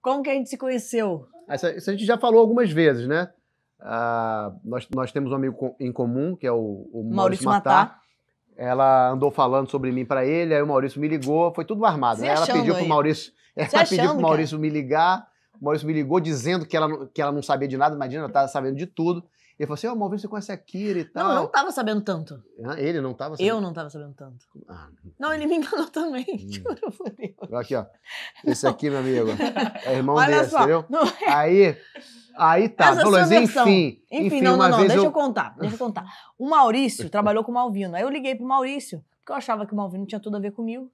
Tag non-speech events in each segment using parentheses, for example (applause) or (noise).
Como que a gente se conheceu? Essa, isso a gente já falou algumas vezes, né? Ah, nós, nós temos um amigo em comum, que é o, o Maurício, Matar. Matar. Ela andou falando sobre mim para ele, aí o Maurício me ligou, foi tudo armado. Né? Ela pediu para pro Maurício, ela achando, pediu pro Maurício me ligar. O Maurício me ligou dizendo que ela, que ela não sabia de nada, imagina, ela estava sabendo de tudo. Ele falou assim: Ó, oh, Malvino, você conhece a Kira e tal. Não, eu não tava sabendo tanto. Ah, ele não tava sabendo? Eu não tava sabendo tanto. Ah, não, ele me enganou também, hum. juro por Deus. Aqui, ó. Esse não. aqui, meu amigo, é irmão Olha desse, só. entendeu? Não é. Aí. Aí tá, falou, enfim, enfim. Enfim, não, não, não, deixa eu... eu... contar, deixa eu contar. O Maurício trabalhou com o Malvino. Aí eu liguei pro Maurício, porque eu achava que o Malvino tinha tudo a ver comigo.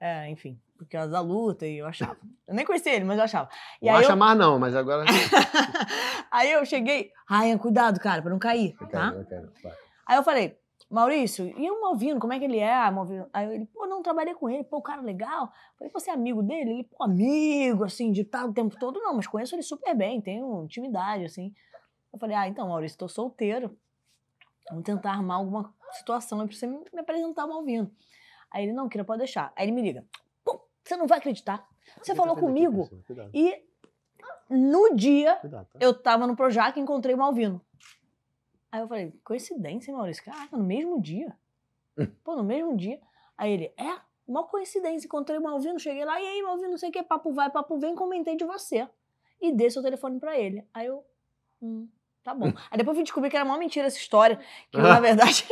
É, enfim, por causa da luta, e eu achava. Eu nem conhecia ele, mas eu achava. E não acha eu... mais não, mas agora... (laughs) aí eu cheguei, Ryan, cuidado, cara, pra não cair, eu tá? Quero, eu quero. Aí eu falei, Maurício, e o Malvino, como é que ele é? Malvino? Aí ele, pô, não trabalhei com ele, pô, o cara é legal. Eu falei, você é amigo dele? Ele, pô, amigo, assim, de tal o tempo todo, não, mas conheço ele super bem, tenho intimidade, assim. Eu falei, ah, então, Maurício, tô solteiro. Vamos tentar armar alguma situação aí pra você me apresentar o Malvino. Aí ele, não, Kira, pode deixar. Aí ele me liga, você não vai acreditar. Você falou comigo. e no dia, Cuidado, tá? eu tava no Projac e encontrei o Malvino. Aí eu falei, coincidência, hein, Maurício? Caraca, no mesmo dia. (laughs) Pô, no mesmo dia. Aí ele, é, uma coincidência. Encontrei o Malvino, cheguei lá, e aí, Malvino, não sei o que, papo vai, papo vem, comentei de você. E dei seu telefone pra ele. Aí eu, hum, tá bom. (laughs) Aí depois eu descobri que era uma mentira essa história. Que ah. na (laughs) verdade,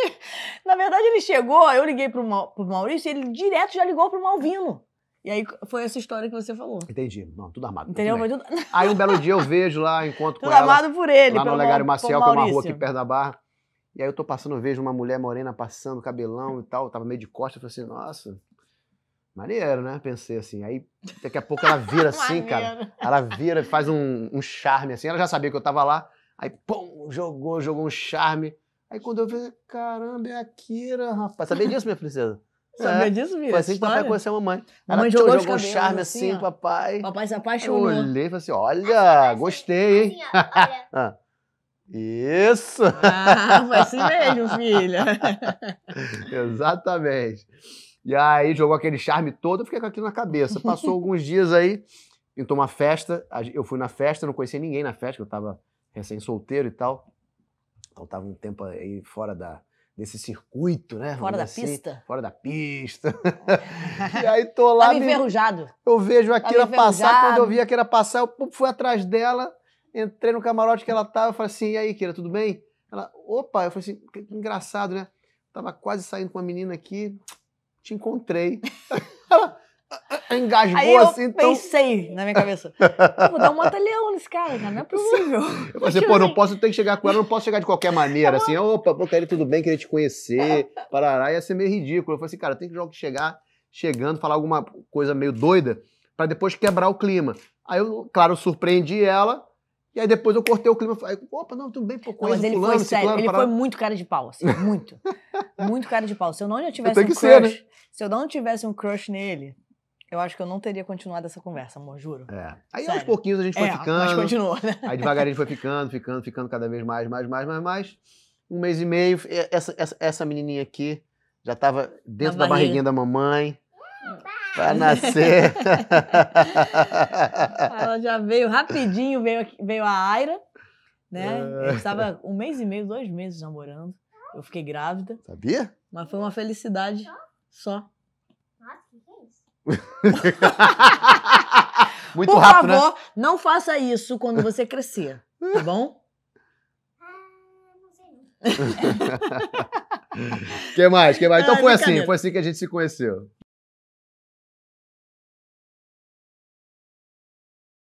na verdade ele chegou, eu liguei pro, Ma pro Maurício, ele direto já ligou pro Malvino. E aí foi essa história que você falou. Entendi. Não, tudo armado. Entendeu? Tudo tudo... Aí um belo dia eu vejo lá, encontro tudo com ela. armado por ele. Lá no Olegário Maciel, que é uma rua aqui perto da Barra. E aí eu tô passando, eu vejo uma mulher morena passando, cabelão e tal. Eu tava meio de eu falei assim, nossa... Maneiro, né? Pensei assim. Aí, daqui a pouco ela vira (laughs) assim, cara. Ela vira, faz um, um charme assim. Ela já sabia que eu tava lá. Aí, pum, jogou, jogou um charme. Aí quando eu vi, caramba, é a Kira, rapaz. Sabia disso, minha princesa? Sabia é. disso, Bia? Foi assim que papai conheceu a mamãe. Mamãe Ela jogou, jogou um charme assim, assim papai. Papai se apaixonou. Eu olhei e falei assim, olha, assim, assim, gostei, hein? Assim, (laughs) ah. Isso! Ah, foi assim mesmo, filha. (laughs) Exatamente. E aí jogou aquele charme todo, eu fiquei com aquilo na cabeça. Passou alguns dias aí, então uma festa, eu fui na festa, não conhecia ninguém na festa, eu estava recém-solteiro e tal. Então tava um tempo aí fora da, nesse circuito, né? Fora da assim, pista. Fora da pista. (laughs) e aí tô lá. Tá me enferrujado. Eu vejo aquela tá passar, quando eu vi aquilo passar, eu fui atrás dela, entrei no camarote que ela tava, eu falei assim, e aí, Kira, tudo bem? Ela, opa, eu falei assim, que engraçado, né? tava quase saindo com uma menina aqui, te encontrei. (laughs) ela, (laughs) engasgou Aí eu assim. Então... pensei na minha cabeça. Vou dar um mata nesse cara, não é possível. (laughs) Eu falei, assim, pô, não posso, ter que chegar com ela, não posso chegar de qualquer maneira. assim, opa, pô, querido, tudo bem, queria te conhecer, parará, ia ser meio ridículo. Eu falei assim, cara, tem que jogar chegar, chegando, falar alguma coisa meio doida, para depois quebrar o clima. Aí eu, claro, surpreendi ela, e aí depois eu cortei o clima. falei opa, não, tudo bem, pô, conheço Mas ele fulano, foi sério, ele parado. foi muito cara de pau, assim, muito. (laughs) muito cara de pau. Se eu não tivesse eu um crush, ser, né? se eu não tivesse um crush nele, eu acho que eu não teria continuado essa conversa, amor, juro. É. Aí Sério. aos pouquinhos a gente foi é, ficando. Mas continuou, né? Aí devagarinho foi ficando, ficando, ficando cada vez mais, mais, mais, mais, mais. Um mês e meio, essa, essa, essa menininha aqui já estava dentro Na da barriguinha. barriguinha da mamãe. Pra nascer. (laughs) Ela já veio rapidinho, veio, veio a Aira, né? É. Eu estava um mês e meio, dois meses namorando. Eu fiquei grávida. Sabia? Mas foi uma felicidade só. (laughs) Muito Por rápido, né? favor, né? não faça isso quando você crescer, tá bom? (laughs) que mais? Que mais? Então ah, foi assim, foi assim que a gente se conheceu.